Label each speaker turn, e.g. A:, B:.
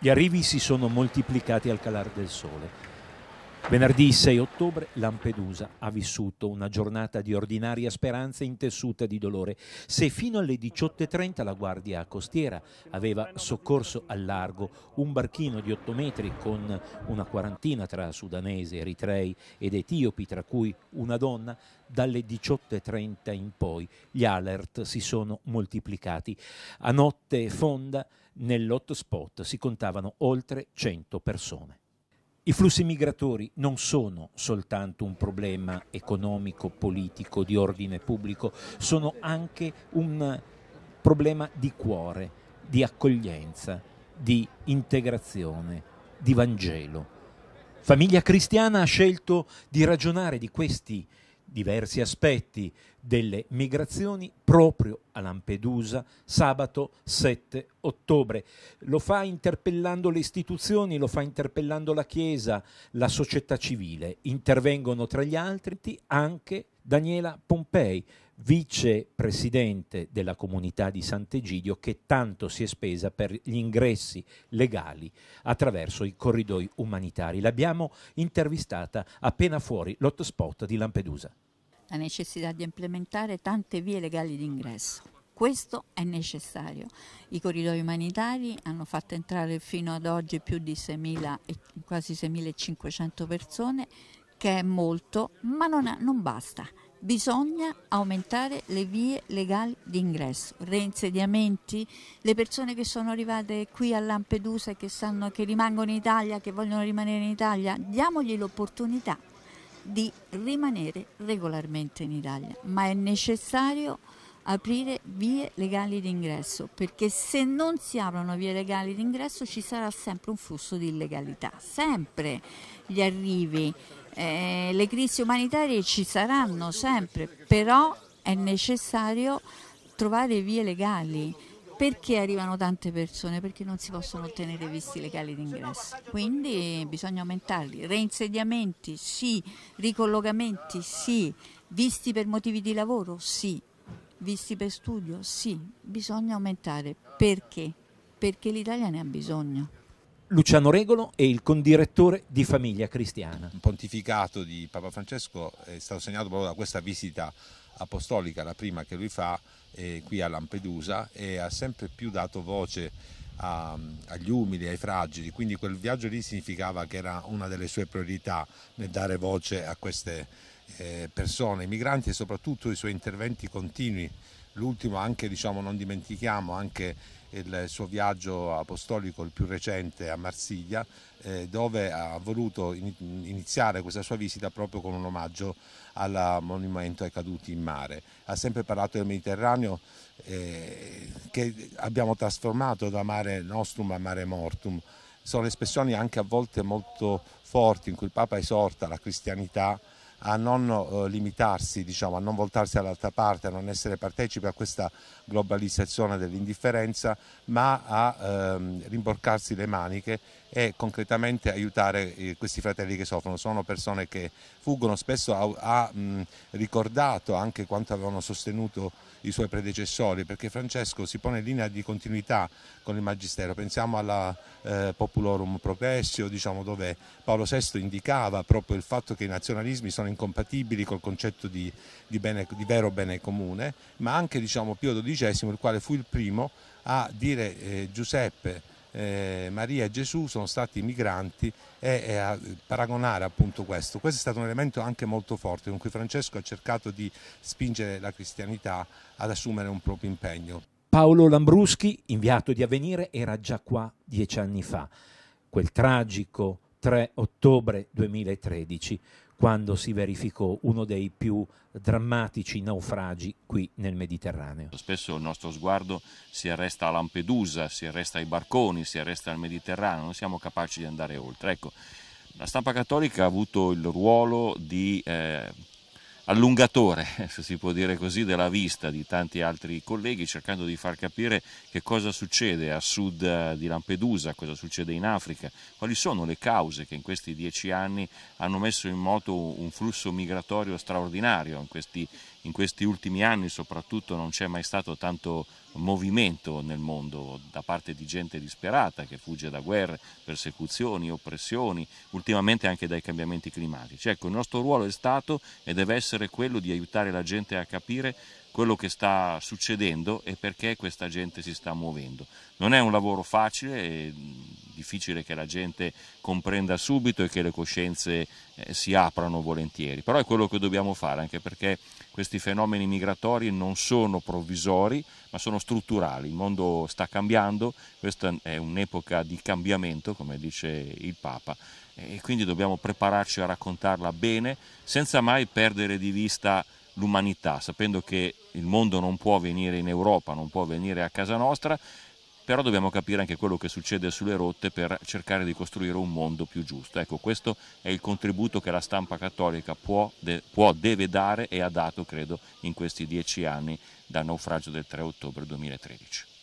A: Gli arrivi si sono moltiplicati
B: al calare del sole. Venerdì 6 ottobre Lampedusa ha vissuto una giornata di ordinaria speranza intessuta di dolore. Se fino alle 18.30 la Guardia Costiera aveva soccorso al largo un barchino di 8 metri con una quarantina tra sudanesi, eritrei ed etiopi, tra cui una donna, dalle 18.30 in poi gli alert si sono moltiplicati. A notte fonda nell'hotspot si contavano oltre 100 persone. I flussi migratori non sono soltanto un problema economico, politico, di ordine pubblico, sono anche un problema di cuore, di accoglienza, di integrazione, di Vangelo. Famiglia cristiana ha scelto di ragionare di questi diversi aspetti delle migrazioni proprio a Lampedusa sabato 7 ottobre. Lo fa interpellando le istituzioni, lo fa interpellando la Chiesa, la società civile. Intervengono tra gli altri anche Daniela Pompei, vicepresidente della comunità di Sant'Egidio che tanto si è spesa per gli ingressi legali attraverso i corridoi umanitari. L'abbiamo intervistata appena fuori l'hotspot di Lampedusa
C: la necessità di implementare tante vie legali d'ingresso. Questo è necessario. I corridoi umanitari hanno fatto entrare fino ad oggi più di 6.000, quasi 6.500 persone, che è molto, ma non, non basta bisogna aumentare le vie legali d'ingresso, reinsediamenti, le persone che sono arrivate qui a Lampedusa e che, sanno, che rimangono in Italia, che vogliono rimanere in Italia, diamogli l'opportunità di rimanere regolarmente in Italia, ma è necessario aprire vie legali d'ingresso, perché se non si aprono vie legali d'ingresso ci sarà sempre un flusso di illegalità, sempre gli arrivi, eh, le crisi umanitarie ci saranno sempre, però è necessario trovare vie legali perché arrivano tante persone? Perché non si possono ottenere visti legali d'ingresso. Quindi bisogna aumentarli. Reinsediamenti sì, ricollocamenti sì, visti per motivi di lavoro sì, visti per studio sì, bisogna aumentare. Perché? Perché l'Italia ne ha bisogno. Luciano Regolo è il
D: condirettore di Famiglia Cristiana. Il pontificato di Papa Francesco è stato segnato proprio da questa visita apostolica, la prima che lui fa eh, qui a Lampedusa e ha sempre più dato voce a, agli umili, ai fragili, quindi quel viaggio lì significava che era una delle sue priorità nel dare voce a queste eh, persone, i migranti e soprattutto i suoi interventi continui l'ultimo anche, diciamo, non dimentichiamo anche il suo viaggio apostolico il più recente a Marsiglia, eh, dove ha voluto iniziare questa sua visita proprio con un omaggio al monumento ai caduti in mare. Ha sempre parlato del Mediterraneo eh, che abbiamo trasformato da mare nostrum a mare mortum. Sono espressioni anche a volte molto forti in cui il Papa esorta la cristianità a non eh, limitarsi, diciamo, a non voltarsi dall'altra parte, a non essere partecipi a questa globalizzazione dell'indifferenza, ma a ehm, rimborcarsi le maniche e concretamente aiutare eh, questi fratelli che soffrono. Sono persone che fuggono, spesso ha, ha mh, ricordato anche quanto avevano sostenuto i suoi predecessori, perché Francesco si pone in linea di continuità con il Magistero. Pensiamo alla eh, Populorum Progressio, diciamo, dove Paolo VI indicava proprio il fatto che i nazionalismi sono sono incompatibili col concetto di, di, bene, di vero bene comune, ma anche diciamo, Pio XII, il quale fu il primo a dire eh, Giuseppe, eh, Maria e Gesù sono stati migranti e, e, a paragonare appunto questo. Questo è stato un elemento anche molto forte con cui Francesco
B: ha cercato di spingere la cristianità ad assumere un proprio impegno. Paolo Lambruschi, inviato di avvenire, era già qua dieci anni fa, quel tragico 3 ottobre 2013, quando si verificò uno dei più drammatici naufragi qui nel Mediterraneo.
A: Spesso il nostro sguardo si arresta a Lampedusa, si arresta ai barconi, si arresta al Mediterraneo, non siamo capaci di andare oltre. Ecco, la stampa cattolica ha avuto il ruolo di eh, allungatore, se si può dire così, della vista di tanti altri colleghi, cercando di far capire che cosa succede a sud di Lampedusa, cosa succede in Africa, quali sono le cause che in questi dieci anni hanno messo in moto un flusso migratorio straordinario in questi in questi ultimi anni soprattutto non c'è mai stato tanto movimento nel mondo da parte di gente disperata che fugge da guerre, persecuzioni, oppressioni, ultimamente anche dai cambiamenti climatici. Ecco, il nostro ruolo è stato e deve essere quello di aiutare la gente a capire quello che sta succedendo e perché questa gente si sta muovendo. Non è un lavoro facile, è difficile che la gente comprenda subito e che le coscienze eh, si aprano volentieri, però è quello che dobbiamo fare, anche perché questi fenomeni migratori non sono provvisori, ma sono strutturali. Il mondo sta cambiando, questa è un'epoca di cambiamento, come dice il Papa, e quindi dobbiamo prepararci a raccontarla bene, senza mai perdere di vista l'umanità, sapendo che il mondo non può venire in Europa, non può venire a casa nostra, però dobbiamo capire anche quello che succede sulle rotte per cercare di costruire un mondo più giusto. Ecco, questo è il contributo che la stampa cattolica può, de, può deve dare e ha dato, credo, in questi dieci anni dal naufragio del 3 ottobre 2013.